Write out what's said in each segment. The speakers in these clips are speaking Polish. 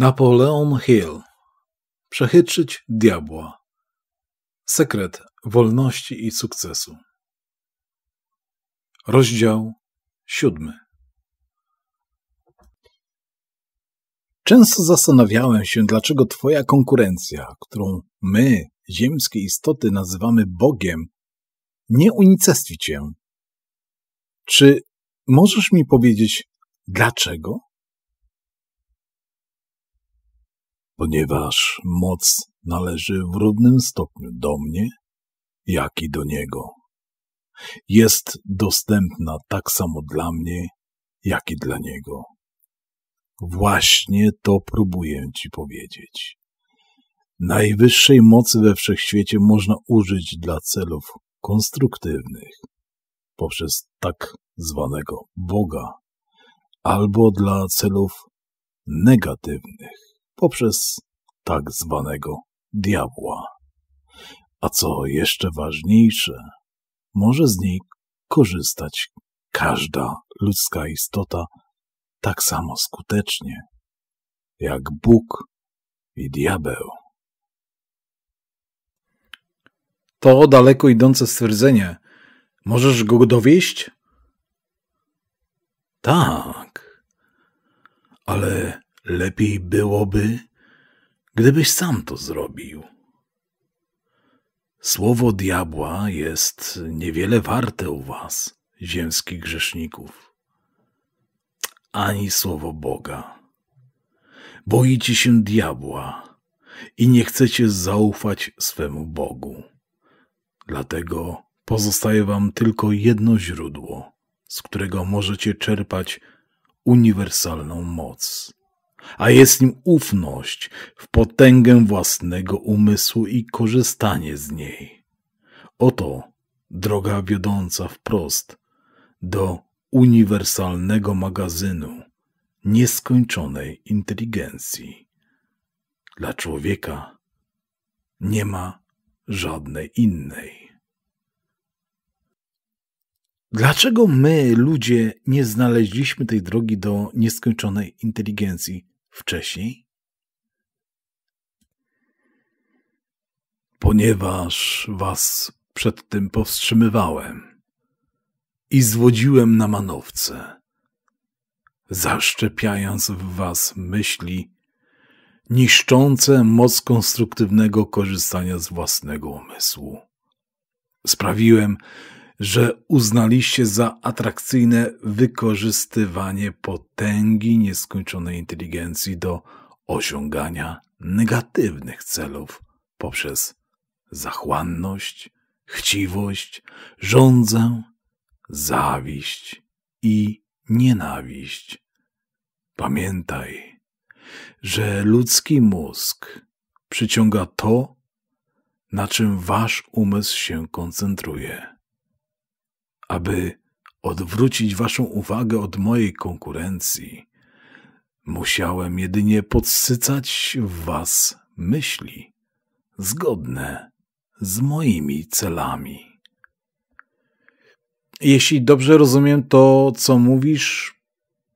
Napoleon Hill. Przechytrzyć diabła. Sekret wolności i sukcesu. Rozdział siódmy. Często zastanawiałem się, dlaczego Twoja konkurencja, którą my, ziemskie istoty, nazywamy Bogiem, nie unicestwi Cię. Czy możesz mi powiedzieć, dlaczego? ponieważ moc należy w równym stopniu do mnie, jak i do Niego. Jest dostępna tak samo dla mnie, jak i dla Niego. Właśnie to próbuję Ci powiedzieć. Najwyższej mocy we wszechświecie można użyć dla celów konstruktywnych, poprzez tak zwanego Boga, albo dla celów negatywnych poprzez tak zwanego diabła. A co jeszcze ważniejsze, może z niej korzystać każda ludzka istota tak samo skutecznie, jak Bóg i diabeł. To daleko idące stwierdzenie. Możesz go dowieść? Tak, ale Lepiej byłoby, gdybyś sam to zrobił. Słowo diabła jest niewiele warte u was, ziemskich grzeszników, ani słowo Boga. Boicie się diabła i nie chcecie zaufać swemu Bogu. Dlatego pozostaje wam tylko jedno źródło, z którego możecie czerpać uniwersalną moc a jest nim ufność w potęgę własnego umysłu i korzystanie z niej. Oto droga wiodąca wprost do uniwersalnego magazynu nieskończonej inteligencji. Dla człowieka nie ma żadnej innej. Dlaczego my, ludzie, nie znaleźliśmy tej drogi do nieskończonej inteligencji wcześniej? Ponieważ was przed tym powstrzymywałem i zwodziłem na manowce, zaszczepiając w was myśli niszczące moc konstruktywnego korzystania z własnego umysłu. Sprawiłem, że uznaliście za atrakcyjne wykorzystywanie potęgi nieskończonej inteligencji do osiągania negatywnych celów poprzez zachłanność, chciwość, żądzę, zawiść i nienawiść. Pamiętaj, że ludzki mózg przyciąga to, na czym wasz umysł się koncentruje. Aby odwrócić waszą uwagę od mojej konkurencji, musiałem jedynie podsycać w was myśli zgodne z moimi celami. Jeśli dobrze rozumiem to, co mówisz,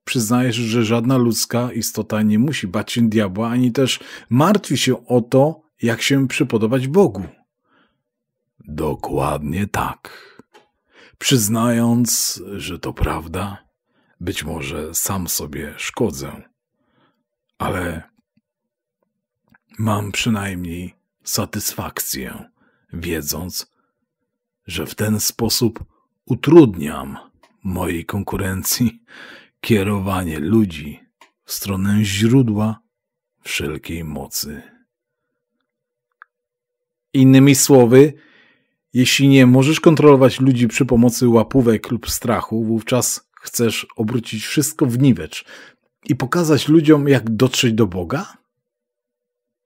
przyznajesz, że żadna ludzka istota nie musi bać się diabła, ani też martwi się o to, jak się przypodobać Bogu. Dokładnie tak. Przyznając, że to prawda, być może sam sobie szkodzę, ale mam przynajmniej satysfakcję, wiedząc, że w ten sposób utrudniam mojej konkurencji kierowanie ludzi w stronę źródła wszelkiej mocy. Innymi słowy, jeśli nie możesz kontrolować ludzi przy pomocy łapówek lub strachu, wówczas chcesz obrócić wszystko w niwecz i pokazać ludziom, jak dotrzeć do Boga?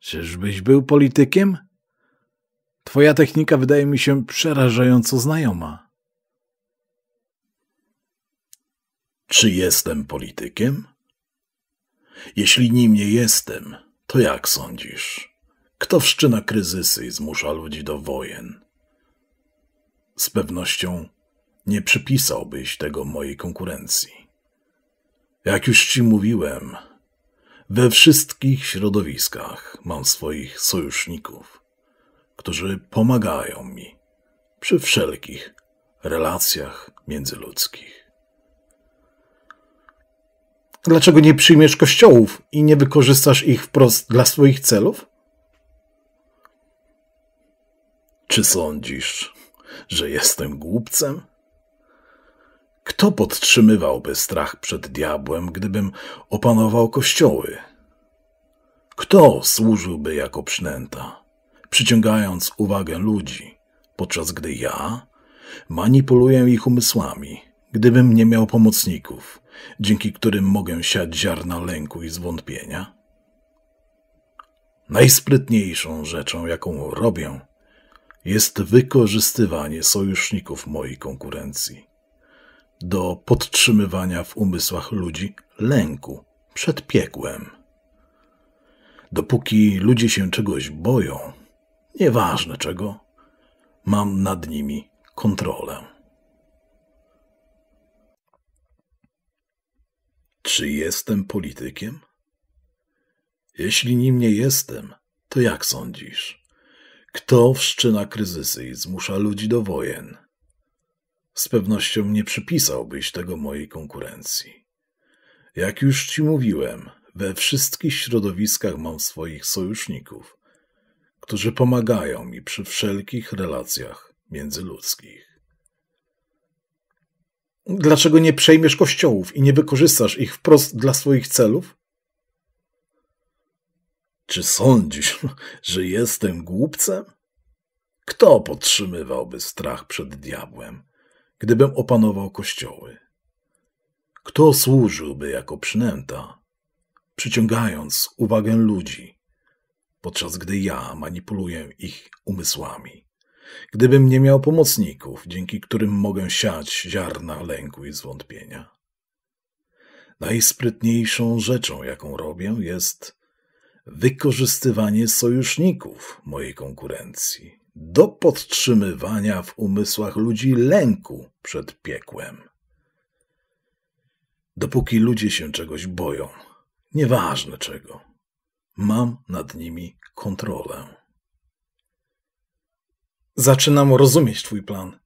Czyżbyś był politykiem? Twoja technika wydaje mi się przerażająco znajoma. Czy jestem politykiem? Jeśli nim nie jestem, to jak sądzisz? Kto wszczyna kryzysy i zmusza ludzi do wojen? z pewnością nie przypisałbyś tego mojej konkurencji. Jak już ci mówiłem, we wszystkich środowiskach mam swoich sojuszników, którzy pomagają mi przy wszelkich relacjach międzyludzkich. Dlaczego nie przyjmiesz kościołów i nie wykorzystasz ich wprost dla swoich celów? Czy sądzisz, że jestem głupcem? Kto podtrzymywałby strach przed diabłem, gdybym opanował kościoły? Kto służyłby jako przynęta, przyciągając uwagę ludzi, podczas gdy ja manipuluję ich umysłami, gdybym nie miał pomocników, dzięki którym mogę siać ziarna lęku i zwątpienia? Najsprytniejszą rzeczą, jaką robię, jest wykorzystywanie sojuszników mojej konkurencji do podtrzymywania w umysłach ludzi lęku przed piekłem. Dopóki ludzie się czegoś boją, nieważne czego, mam nad nimi kontrolę. Czy jestem politykiem? Jeśli nim nie jestem, to jak sądzisz? Kto wszczyna kryzysy i zmusza ludzi do wojen? Z pewnością nie przypisałbyś tego mojej konkurencji. Jak już ci mówiłem, we wszystkich środowiskach mam swoich sojuszników, którzy pomagają mi przy wszelkich relacjach międzyludzkich. Dlaczego nie przejmiesz kościołów i nie wykorzystasz ich wprost dla swoich celów? Czy sądzisz, że jestem głupcem? Kto podtrzymywałby strach przed diabłem, gdybym opanował kościoły? Kto służyłby jako przynęta, przyciągając uwagę ludzi, podczas gdy ja manipuluję ich umysłami? Gdybym nie miał pomocników, dzięki którym mogę siać ziarna lęku i zwątpienia. Najsprytniejszą rzeczą, jaką robię, jest wykorzystywanie sojuszników mojej konkurencji do podtrzymywania w umysłach ludzi lęku przed piekłem. Dopóki ludzie się czegoś boją, nieważne czego, mam nad nimi kontrolę. Zaczynam rozumieć Twój plan.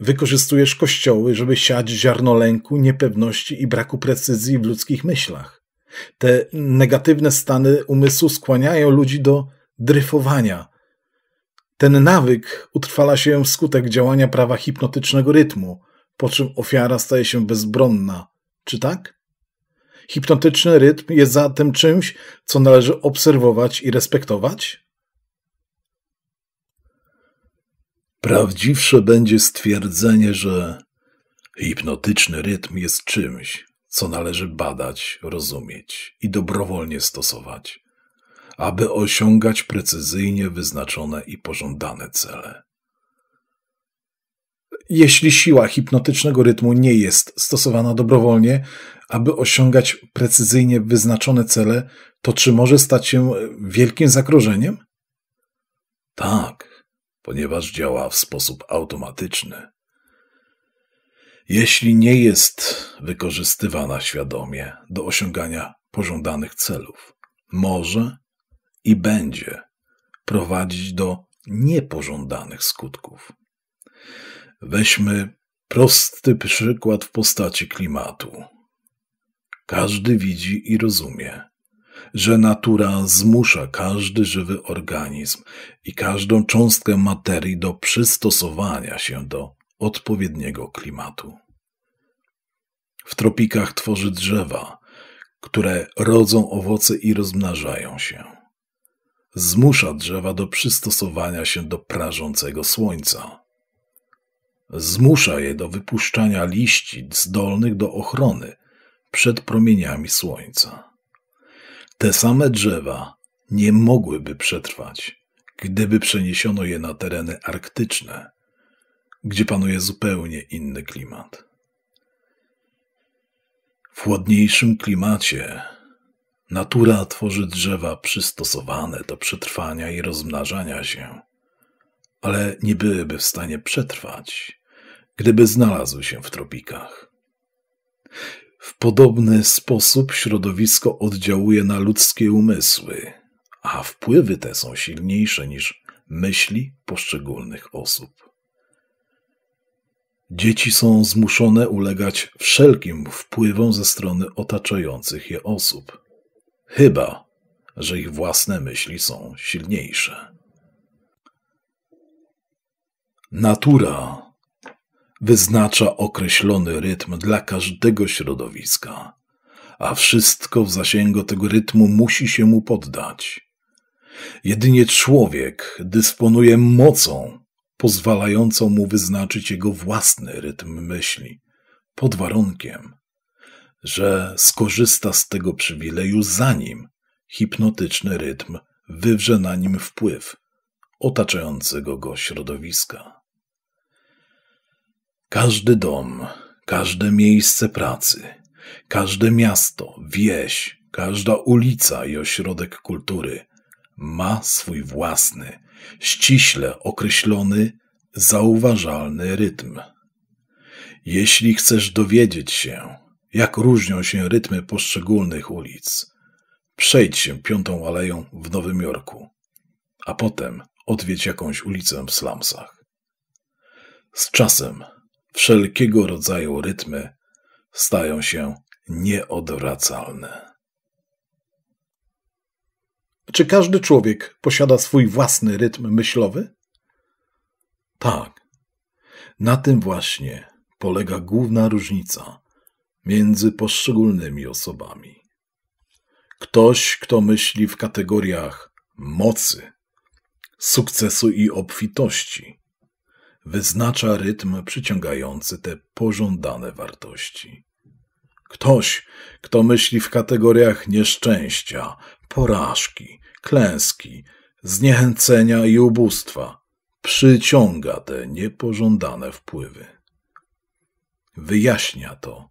Wykorzystujesz kościoły, żeby siać ziarno lęku, niepewności i braku precyzji w ludzkich myślach. Te negatywne stany umysłu skłaniają ludzi do dryfowania. Ten nawyk utrwala się wskutek działania prawa hipnotycznego rytmu, po czym ofiara staje się bezbronna. Czy tak? Hipnotyczny rytm jest zatem czymś, co należy obserwować i respektować? Prawdziwsze będzie stwierdzenie, że hipnotyczny rytm jest czymś, co należy badać, rozumieć i dobrowolnie stosować, aby osiągać precyzyjnie wyznaczone i pożądane cele. Jeśli siła hipnotycznego rytmu nie jest stosowana dobrowolnie, aby osiągać precyzyjnie wyznaczone cele, to czy może stać się wielkim zagrożeniem? Tak, ponieważ działa w sposób automatyczny jeśli nie jest wykorzystywana świadomie do osiągania pożądanych celów, może i będzie prowadzić do niepożądanych skutków. Weźmy prosty przykład w postaci klimatu. Każdy widzi i rozumie, że natura zmusza każdy żywy organizm i każdą cząstkę materii do przystosowania się do odpowiedniego klimatu. W tropikach tworzy drzewa, które rodzą owoce i rozmnażają się. Zmusza drzewa do przystosowania się do prażącego słońca. Zmusza je do wypuszczania liści zdolnych do ochrony przed promieniami słońca. Te same drzewa nie mogłyby przetrwać, gdyby przeniesiono je na tereny arktyczne, gdzie panuje zupełnie inny klimat. W chłodniejszym klimacie natura tworzy drzewa przystosowane do przetrwania i rozmnażania się, ale nie byłyby w stanie przetrwać, gdyby znalazły się w tropikach. W podobny sposób środowisko oddziałuje na ludzkie umysły, a wpływy te są silniejsze niż myśli poszczególnych osób. Dzieci są zmuszone ulegać wszelkim wpływom ze strony otaczających je osób, chyba że ich własne myśli są silniejsze. Natura wyznacza określony rytm dla każdego środowiska, a wszystko w zasięgu tego rytmu musi się mu poddać. Jedynie człowiek dysponuje mocą pozwalającą mu wyznaczyć jego własny rytm myśli, pod warunkiem, że skorzysta z tego przywileju zanim hipnotyczny rytm wywrze na nim wpływ otaczającego go środowiska. Każdy dom, każde miejsce pracy, każde miasto, wieś, każda ulica i ośrodek kultury ma swój własny, ściśle określony, zauważalny rytm. Jeśli chcesz dowiedzieć się, jak różnią się rytmy poszczególnych ulic, przejdź się Piątą Aleją w Nowym Jorku, a potem odwiedź jakąś ulicę w slumsach. Z czasem wszelkiego rodzaju rytmy stają się nieodwracalne. Czy każdy człowiek posiada swój własny rytm myślowy? Tak. Na tym właśnie polega główna różnica między poszczególnymi osobami. Ktoś, kto myśli w kategoriach mocy, sukcesu i obfitości, wyznacza rytm przyciągający te pożądane wartości. Ktoś, kto myśli w kategoriach nieszczęścia, porażki, klęski, zniechęcenia i ubóstwa, przyciąga te niepożądane wpływy. Wyjaśnia to,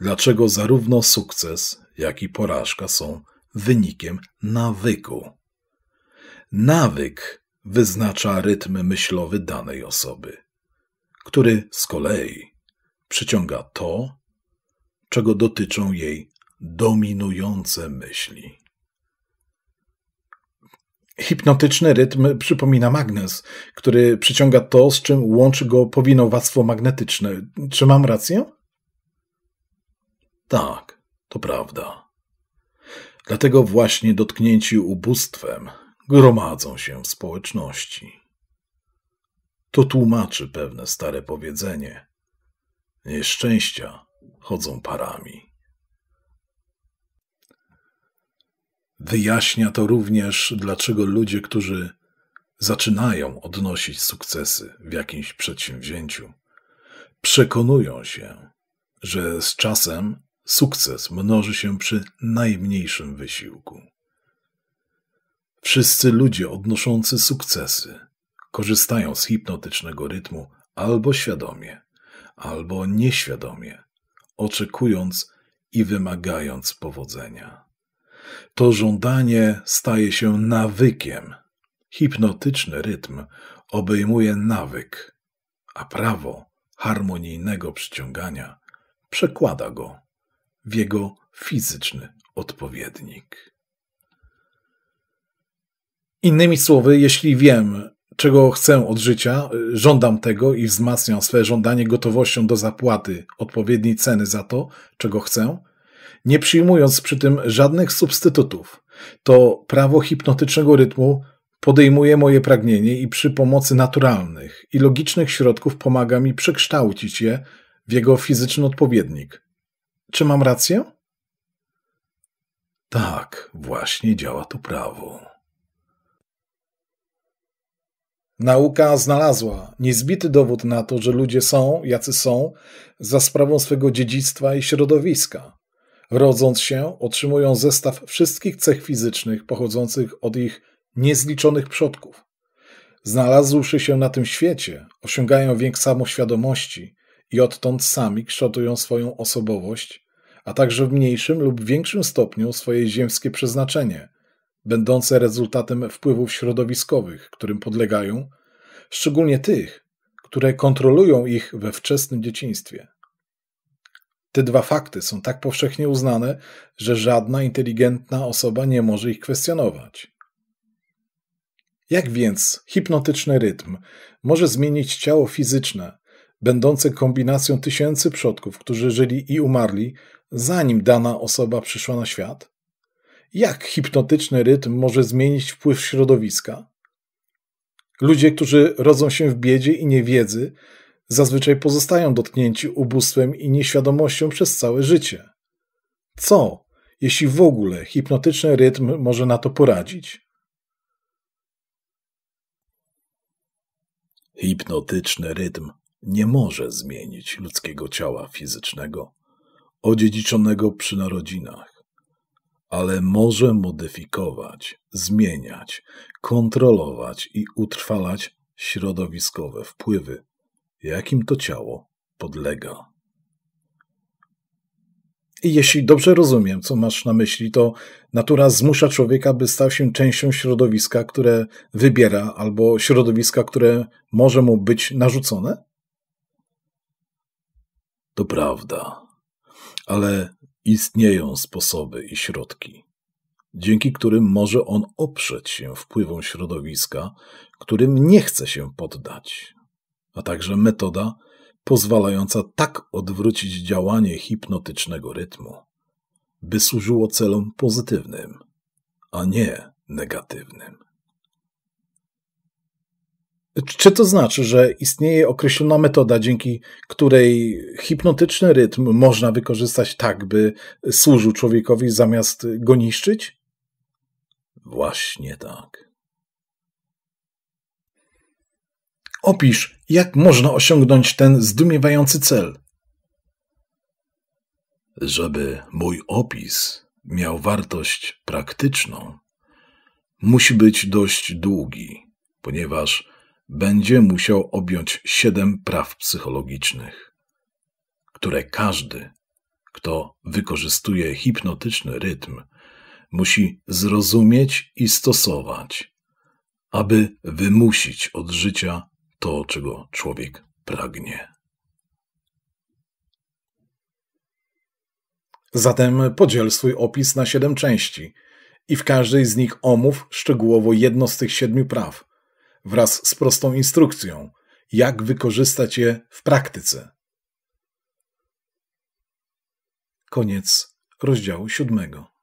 dlaczego zarówno sukces, jak i porażka są wynikiem nawyku. Nawyk wyznacza rytm myślowy danej osoby, który z kolei przyciąga to, czego dotyczą jej dominujące myśli. Hipnotyczny rytm przypomina magnes, który przyciąga to, z czym łączy go powinowactwo magnetyczne. Czy mam rację? Tak, to prawda. Dlatego właśnie dotknięci ubóstwem gromadzą się w społeczności. To tłumaczy pewne stare powiedzenie. Nieszczęścia chodzą parami. Wyjaśnia to również, dlaczego ludzie, którzy zaczynają odnosić sukcesy w jakimś przedsięwzięciu, przekonują się, że z czasem sukces mnoży się przy najmniejszym wysiłku. Wszyscy ludzie odnoszący sukcesy korzystają z hipnotycznego rytmu albo świadomie, albo nieświadomie, oczekując i wymagając powodzenia to żądanie staje się nawykiem. Hipnotyczny rytm obejmuje nawyk, a prawo harmonijnego przyciągania przekłada go w jego fizyczny odpowiednik. Innymi słowy, jeśli wiem, czego chcę od życia, żądam tego i wzmacniam swoje żądanie gotowością do zapłaty odpowiedniej ceny za to, czego chcę, nie przyjmując przy tym żadnych substytutów. To prawo hipnotycznego rytmu podejmuje moje pragnienie i przy pomocy naturalnych i logicznych środków pomaga mi przekształcić je w jego fizyczny odpowiednik. Czy mam rację? Tak, właśnie działa to prawo. Nauka znalazła niezbity dowód na to, że ludzie są, jacy są, za sprawą swego dziedzictwa i środowiska. Rodząc się, otrzymują zestaw wszystkich cech fizycznych pochodzących od ich niezliczonych przodków. Znalazłszy się na tym świecie, osiągają większą samoświadomości i odtąd sami kształtują swoją osobowość, a także w mniejszym lub większym stopniu swoje ziemskie przeznaczenie, będące rezultatem wpływów środowiskowych, którym podlegają, szczególnie tych, które kontrolują ich we wczesnym dzieciństwie. Te dwa fakty są tak powszechnie uznane, że żadna inteligentna osoba nie może ich kwestionować. Jak więc hipnotyczny rytm może zmienić ciało fizyczne, będące kombinacją tysięcy przodków, którzy żyli i umarli, zanim dana osoba przyszła na świat? Jak hipnotyczny rytm może zmienić wpływ środowiska? Ludzie, którzy rodzą się w biedzie i niewiedzy, zazwyczaj pozostają dotknięci ubóstwem i nieświadomością przez całe życie. Co, jeśli w ogóle hipnotyczny rytm może na to poradzić? Hipnotyczny rytm nie może zmienić ludzkiego ciała fizycznego, odziedziczonego przy narodzinach, ale może modyfikować, zmieniać, kontrolować i utrwalać środowiskowe wpływy jakim to ciało podlega. I jeśli dobrze rozumiem, co masz na myśli, to natura zmusza człowieka, by stał się częścią środowiska, które wybiera, albo środowiska, które może mu być narzucone? To prawda, ale istnieją sposoby i środki, dzięki którym może on oprzeć się wpływom środowiska, którym nie chce się poddać, a także metoda pozwalająca tak odwrócić działanie hipnotycznego rytmu, by służyło celom pozytywnym, a nie negatywnym. Czy to znaczy, że istnieje określona metoda, dzięki której hipnotyczny rytm można wykorzystać tak, by służył człowiekowi zamiast go niszczyć? Właśnie tak. Opisz, jak można osiągnąć ten zdumiewający cel. Żeby mój opis miał wartość praktyczną, musi być dość długi, ponieważ będzie musiał objąć siedem praw psychologicznych, które każdy, kto wykorzystuje hipnotyczny rytm, musi zrozumieć i stosować, aby wymusić od życia to, czego człowiek pragnie. Zatem podziel swój opis na siedem części i w każdej z nich omów szczegółowo jedno z tych siedmiu praw, wraz z prostą instrukcją, jak wykorzystać je w praktyce. Koniec rozdziału siódmego.